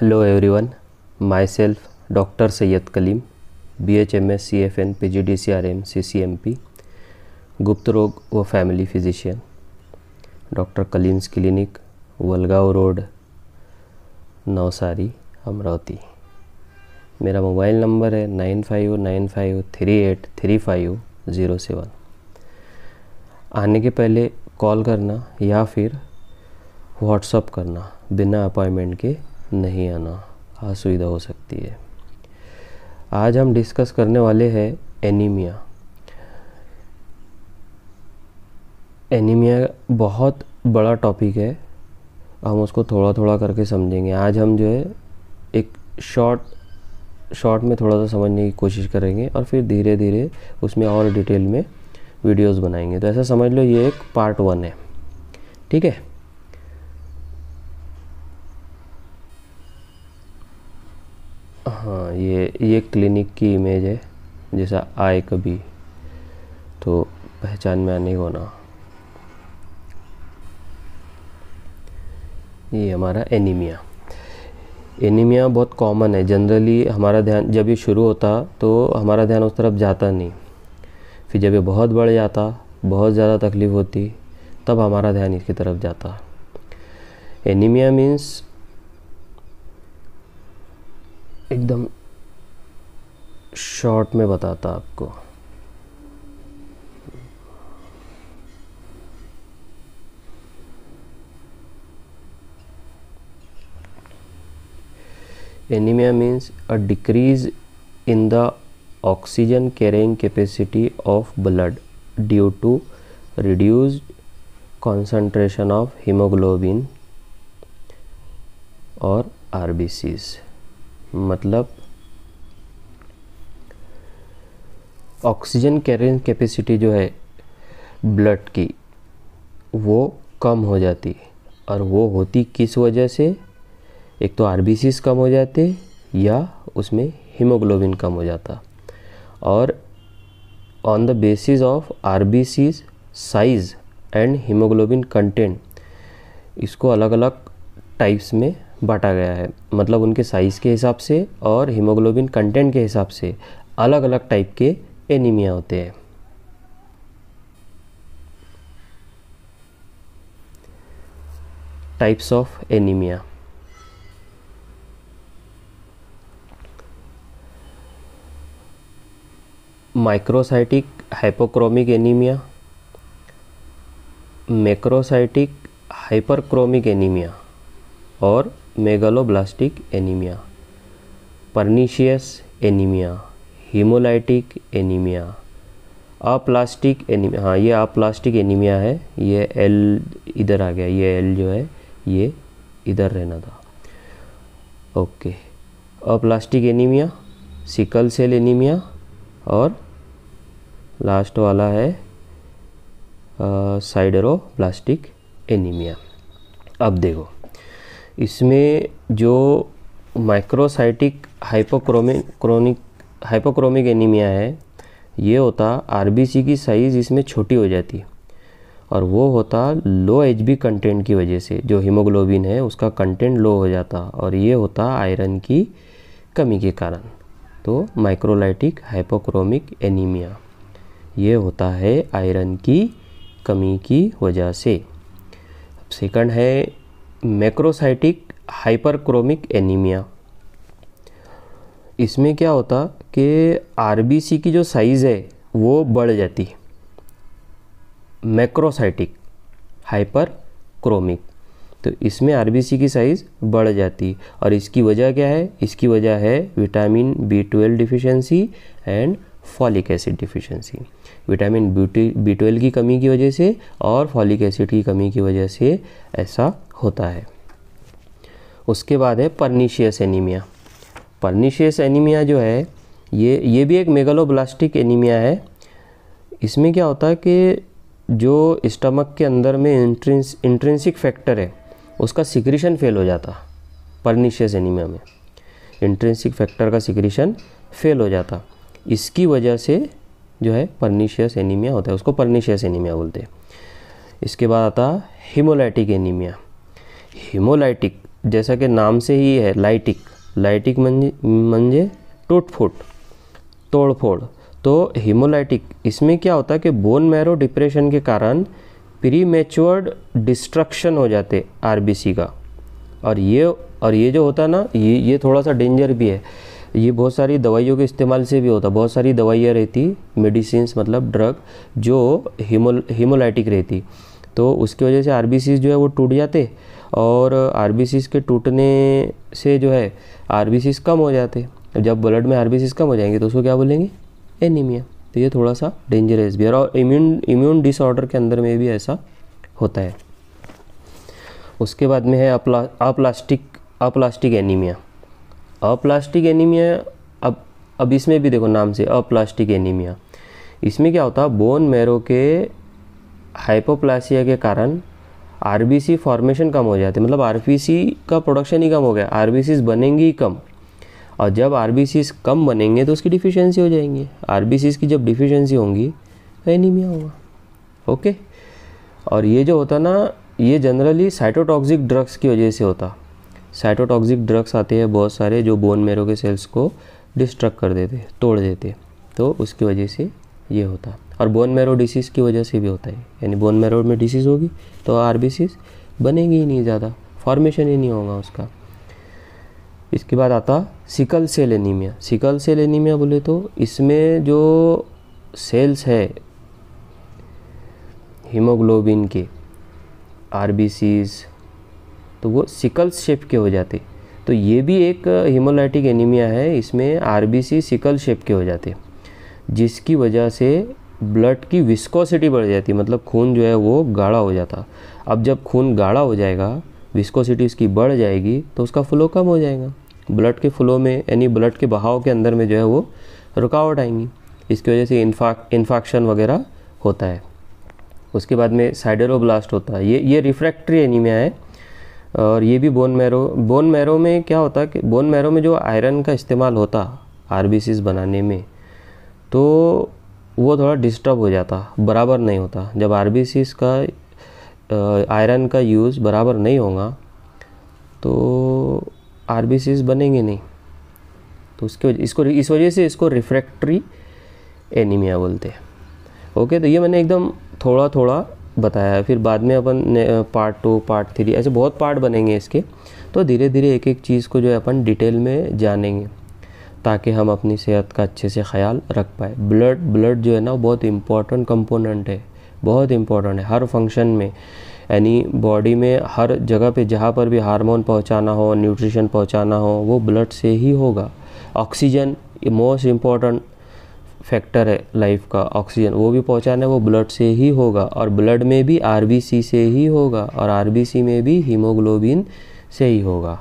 Hello everyone myself doctor Syed Kaleem B H M S C F N P G D C R M C C M P गुप्त रोग व family physician doctor Kaleem's clinic Walgaon road Navsari Amravati मेरा mobile number है nine five nine five three eight three five zero seven आने के पहले call करना या फिर व्हाट्सअप करना बिना अपॉइंटमेंट के नहीं आना असुविधा हो सकती है आज हम डिस्कस करने वाले हैं एनीमिया एनीमिया बहुत बड़ा टॉपिक है हम उसको थोड़ा थोड़ा करके समझेंगे आज हम जो है एक शॉर्ट शॉर्ट में थोड़ा सा समझने की कोशिश करेंगे और फिर धीरे धीरे उसमें और डिटेल में वीडियोस बनाएंगे तो ऐसा समझ लो ये एक पार्ट वन है ठीक है हाँ ये ये क्लिनिक की इमेज है जैसा आए कभी तो पहचान में आने होना ये हमारा एनीमिया एनीमिया बहुत कॉमन है जनरली हमारा ध्यान जब ये शुरू होता तो हमारा ध्यान उस तरफ जाता नहीं फिर जब ये बहुत बढ़ जाता बहुत ज़्यादा तकलीफ़ होती तब हमारा ध्यान इसकी तरफ जाता एनीमिया मीन्स एकदम शॉर्ट में बताता आपको anaemia means a decrease in the oxygen carrying capacity of blood due to reduced concentration of haemoglobin और आर बी सीज़ मतलब ऑक्सीजन कैरिंग कैपेसिटी जो है ब्लड की वो कम हो जाती है और वो होती किस वजह से एक तो आर कम हो जाते या उसमें हीमोग्लोबिन कम हो जाता और on the basis of R size and haemoglobin content इसको अलग अलग टाइप्स में बांटा गया है मतलब उनके साइज़ के हिसाब से और हीमोग्लोबिन कंटेंट के हिसाब से अलग अलग टाइप के एनीमिया होते हैं types of anaemia microcytic hypochromic anaemia macrocytic hyperchromic anaemia और megaloblastic anaemia pernicious anaemia haemolytic anaemia aplastic anaemia हाँ ये अप्लास्टिक एनीमिया है ये एल इधर आ गया ये एल जो है ये इधर रहना था okay aplastic anaemia sickle cell anaemia और लास्ट वाला है साइडरो प्लास्टिक एनीमिया अब देखो इसमें जो microcytic hypochromic chronic hypochromic anaemia है ये होता आर की साइज़ इसमें छोटी हो जाती और वो होता लो एच कंटेंट की वजह से जो हीमोग्लोबिन है उसका कंटेंट लो हो जाता और ये होता आयरन की कमी के कारण तो माइक्रोलाइटिक हाइपोक्रोमिक एनीमिया ये होता है आयरन की कमी की वजह से सेकंड है मैक्रोसाइटिक हाइपरक्रोमिक एनीमिया इसमें क्या होता कि आर की जो साइज़ है वो बढ़ जाती है मैक्रोसाइटिक हाइपरक्रोमिक तो इसमें आर की साइज़ बढ़ जाती और इसकी वजह क्या है इसकी वजह है vitamin B twelve deficiency and folic acid deficiency vitamin B twelve की कमी की वजह से और फॉलिक एसिड की कमी की वजह से ऐसा होता है उसके बाद है परनीशियस एनीमिया परनीशियस एनीमिया जो है ये ये भी एक मेगलोब्लास्टिक एनीमिया है इसमें क्या होता है कि जो स्टमक के अंदर में इंट्रेंस इंट्रेंसिक फैक्टर है उसका सिक्रीशन फेल हो जाता परनीशियस एनीमिया में इंट्रेंसिक फैक्टर का सिक्रीशन फेल हो जाता इसकी वजह से जो है परनीशियस एनीमिया होता है उसको परनीशियस एनीमिया बोलते हैं इसके बाद आता है एनीमिया हीमोलाइटिक जैसा कि नाम से ही है लाइटिक लाइटिक मंजे फूट तोड़ फोड़ तो हिमोलाइटिक इसमें क्या होता है कि बोन मैरो डिप्रेशन के कारण प्री मेच्योर्ड डिस्ट्रक्शन हो जाते आर का और ये और ये जो होता है ना ये ये थोड़ा सा डेंजर भी है ये बहुत सारी दवाइयों के इस्तेमाल से भी होता बहुत सारी दवाइयाँ रहती मेडिसिन मतलब ड्रग जो हीमो हीमोलाइटिक रहती तो उसकी वजह से आर जो है वो टूट जाते और आर के टूटने से जो है आर कम हो जाते जब ब्लड में आर कम हो जाएंगे तो उसको क्या बोलेंगे एनीमिया तो ये थोड़ा सा डेंजरस भी है और इम्यून इम्यून डिसऑर्डर के अंदर में भी ऐसा होता है उसके बाद में है अप्ला aplastic aplastic anaemia aplastic anaemia अब अब इसमें भी देखो नाम से अप्लास्टिक एनीमिया इसमें क्या होता है बोन मैरो के हाइपोप्लासिया के कारण आर फॉर्मेशन कम हो जाते मतलब आर का प्रोडक्शन ही कम हो गया आर बनेंगी ही कम और जब आर कम बनेंगे तो उसकी डिफिशेंसी हो जाएंगी आर की जब डिफिशेंसी होंगी तो एनीमिया होगा ओके और ये जो होता ना ये जनरली साइटोटॉक्सिक ड्रग्स की वजह से होता साइटोटॉक्सिक ड्रग्स आते हैं बहुत सारे जो बोन मेरो के सेल्स को डिस्ट्रक्ट कर देते तोड़ देते तो उसकी वजह से ये होता और बोन मेरो डिसीज़ की वजह से भी होता है यानी बोन मेरो में डिसीज़ होगी तो आर बनेगी ही नहीं ज़्यादा फॉर्मेशन ही नहीं होगा उसका इसके बाद आता sickle cell anaemia sickle cell anaemia बोले तो इसमें जो सेल्स है हीमोग्लोबिन के आर तो वो सिकल्स शेप के हो जाते तो ये भी एक हिमोलाइटिक एनीमिया है इसमें आरबीसी सिकल शेप के हो जाते जिसकी वजह से ब्लड की विस्कोसिटी बढ़ जाती मतलब खून जो है वो गाढ़ा हो जाता अब जब खून गाढ़ा हो जाएगा विस्कोसिटी उसकी बढ़ जाएगी तो उसका फ्लो कम हो जाएगा ब्लड के फ्लो में यानी ब्लड के बहाव के अंदर में जो है वो रुकावट आएंगी इसकी वजह से इन्फा इन्फाक्शन वगैरह होता है उसके बाद में साइडरोब्लास्ट होता है ये ये रिफ्रैक्ट्री एनीमिया है और ये भी बोन मैरो बोन मैरो में क्या होता कि बोन मैरो में जो आयरन का इस्तेमाल होता आर बनाने में तो वो थोड़ा डिस्टर्ब हो जाता बराबर नहीं होता जब आर का आयरन का यूज़ बराबर नहीं होगा तो आर बनेंगे नहीं तो उसके इसको इस वजह से इसको रिफ्रैक्ट्री एनीमिया बोलते हैं ओके तो ये मैंने एकदम थोड़ा थोड़ा बताया है फिर बाद में अपन पार्ट टू पार्ट थ्री ऐसे बहुत पार्ट बनेंगे इसके तो धीरे धीरे एक एक चीज़ को जो है अपन डिटेल में जानेंगे ताकि हम अपनी सेहत का अच्छे से ख्याल रख पाए ब्लड ब्लड जो है ना बहुत इम्पॉर्टेंट कंपोनेंट है बहुत इम्पॉर्टेंट है हर फंक्शन में यानी बॉडी में हर जगह पे जहाँ पर भी हार्मोन पहुँचाना हो न्यूट्रिशन पहुँचाना हो वो ब्लड से ही होगा ऑक्सीजन मोस्ट इम्पॉर्टेंट फैक्टर है लाइफ का ऑक्सीजन वो भी पहुंचाना है वो ब्लड से ही होगा और ब्लड में भी आर से ही होगा और आर में भी हीमोग्लोबिन से ही होगा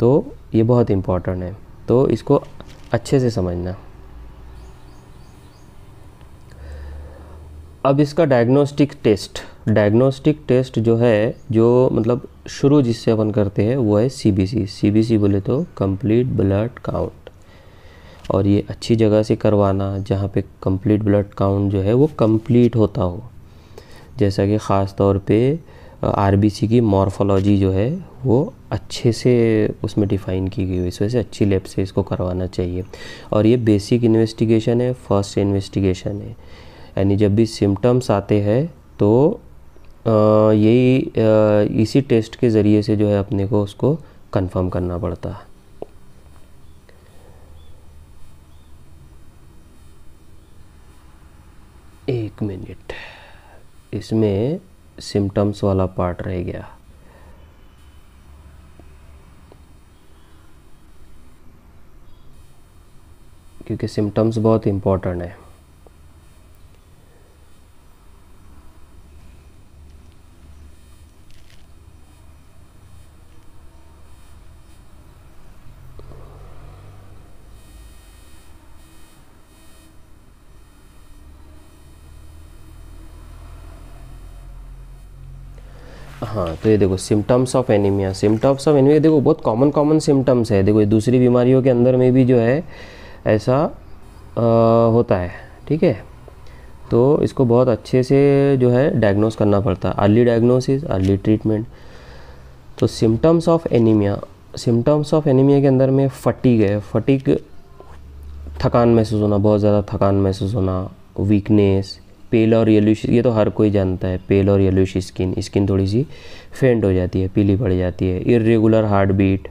तो ये बहुत इम्पॉर्टेंट है तो इसको अच्छे से समझना अब इसका डायग्नोस्टिक टेस्ट डायग्नोस्टिक टेस्ट जो है जो मतलब शुरू जिससे अपन करते हैं वो है बी सी बोले तो कंप्लीट ब्लड काउंट और ये अच्छी जगह से करवाना जहाँ पे कंप्लीट ब्लड काउंट जो है वो कंप्लीट होता हो जैसा कि ख़ास तौर पे आरबीसी की मॉर्फोलॉजी जो है वो अच्छे से उसमें डिफ़ाइन की गई हो इस वजह से अच्छी लेब से इसको करवाना चाहिए और ये बेसिक इन्वेस्टिगेशन है फर्स्ट इन्वेस्टिगेशन है यानी जब भी सिम्टम्स आते हैं तो यही इसी टेस्ट के ज़रिए से जो है अपने को उसको कंफर्म करना पड़ता है एक मिनट इसमें सिम्टम्स वाला पार्ट रह गया क्योंकि सिम्टम्स बहुत इम्पॉर्टेंट है हाँ तो ये देखो symptoms of anaemia symptoms of anaemia देखो बहुत कॉमन कॉमन सिम्टम्स है देखो ये दूसरी बीमारियों के अंदर में भी जो है ऐसा आ, होता है ठीक है तो इसको बहुत अच्छे से जो है डायग्नोस करना पड़ता है अर्ली डायग्नोसिस अर्ली ट्रीटमेंट तो symptoms of anaemia symptoms of anaemia के अंदर में फटीक है फटीक थकान महसूस होना बहुत ज़्यादा थकान महसूस होना वीकनेस पेल और येलुश ये तो हर कोई जानता है पेल और येलोइश स्किन स्किन थोड़ी सी फेंट हो जाती है पीली पड़ जाती है irregular heart beat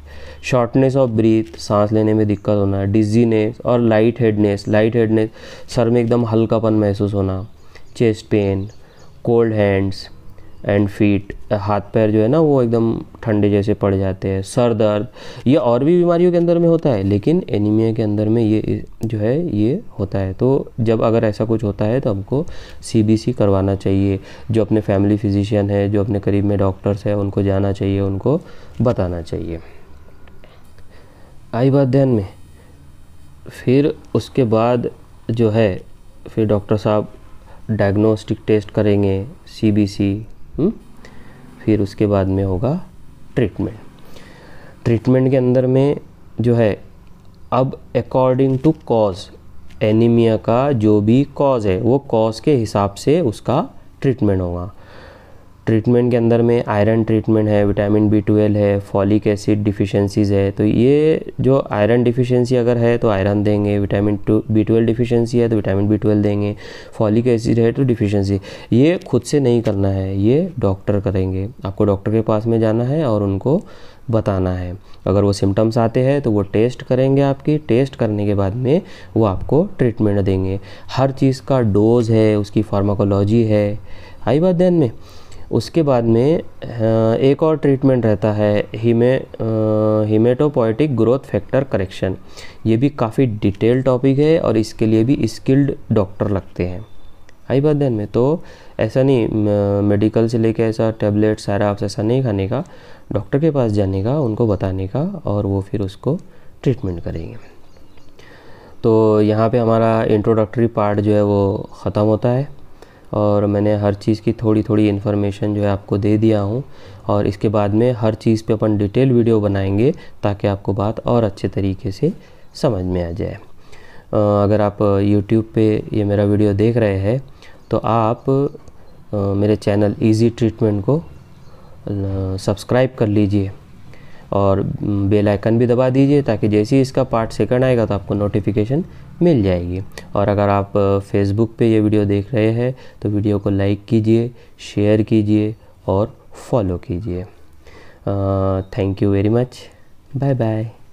shortness of breath सांस लेने में दिक्कत होना डिजीनेस और लाइट हेडनेस लाइट हेडनेस सर में एकदम हल्कापन महसूस होना chest pain cold hands and feet हाथ पैर जो है ना वो एकदम ठंडे जैसे पड़ जाते हैं सर दर्द ये और भी बीमारियों के अंदर में होता है लेकिन एनीमिया के अंदर में ये जो है ये होता है तो जब अगर ऐसा कुछ होता है तो हमको सी करवाना चाहिए जो अपने फैमिली फिजिशियन है जो अपने करीब में डॉक्टर्स हैं उनको जाना चाहिए उनको बताना चाहिए आई बात ध्यान में फिर उसके बाद जो है फिर डॉक्टर साहब डायग्नोस्टिक टेस्ट करेंगे सी हुँ? हम्म? फिर उसके बाद में होगा ट्रीटमेंट ट्रीटमेंट के अंदर में जो है अब अकॉर्डिंग टू कॉज एनीमिया का जो भी कॉज है वो कॉज के हिसाब से उसका ट्रीटमेंट होगा ट्रीटमेंट के अंदर में आयरन ट्रीटमेंट है विटामिन बी ट्वेल्व है फॉलिक एसिड डिफिशेंसीज़ है तो ये जो आयरन डिफिशेंसी अगर है तो आयरन देंगे vitamin to B twelve deficiency है तो विटामिन बी ट्वेल्व देंगे फॉलिक एसिड है तो डिफिशेंसी ये खुद से नहीं करना है ये डॉक्टर करेंगे आपको डॉक्टर के पास में जाना है और उनको बताना है अगर वो सिम्टम्स आते हैं तो वो टेस्ट करेंगे आपकी टेस्ट करने के बाद में वो आपको ट्रीटमेंट देंगे हर चीज़ का डोज़ है उसकी फार्माकोलॉजी है आई बात ध्यान में उसके बाद में एक और ट्रीटमेंट रहता है हीमे हीमेटोपोइटिक ग्रोथ फैक्टर करेक्शन ये भी काफ़ी डिटेल टॉपिक है और इसके लिए भी स्किल्ड डॉक्टर लगते हैं आई बात ध्यान में तो ऐसा नहीं मेडिकल से लेके ऐसा टैबलेट आप ऐसा नहीं खाने का डॉक्टर के पास जाने का उनको बताने का और वो फिर उसको ट्रीटमेंट करेंगे तो यहाँ पे हमारा इंट्रोडक्टरी पार्ट जो है वो ख़त्म होता है और मैंने हर चीज़ की थोड़ी थोड़ी इन्फॉर्मेशन जो है आपको दे दिया हूँ और इसके बाद में हर चीज़ पे अपन डिटेल वीडियो बनाएंगे ताकि आपको बात और अच्छे तरीके से समझ में आ जाए अगर आप यूट्यूब पे ये मेरा वीडियो देख रहे हैं तो आप मेरे चैनल ईजी ट्रीटमेंट को सब्सक्राइब कर लीजिए और बेल आइकन भी दबा दीजिए ताकि जैसे ही इसका पार्ट सेकंड आएगा तो आपको नोटिफिकेशन मिल जाएगी और अगर आप फेसबुक पे ये वीडियो देख रहे हैं तो वीडियो को लाइक कीजिए शेयर कीजिए और फॉलो कीजिए thank you very much bye bye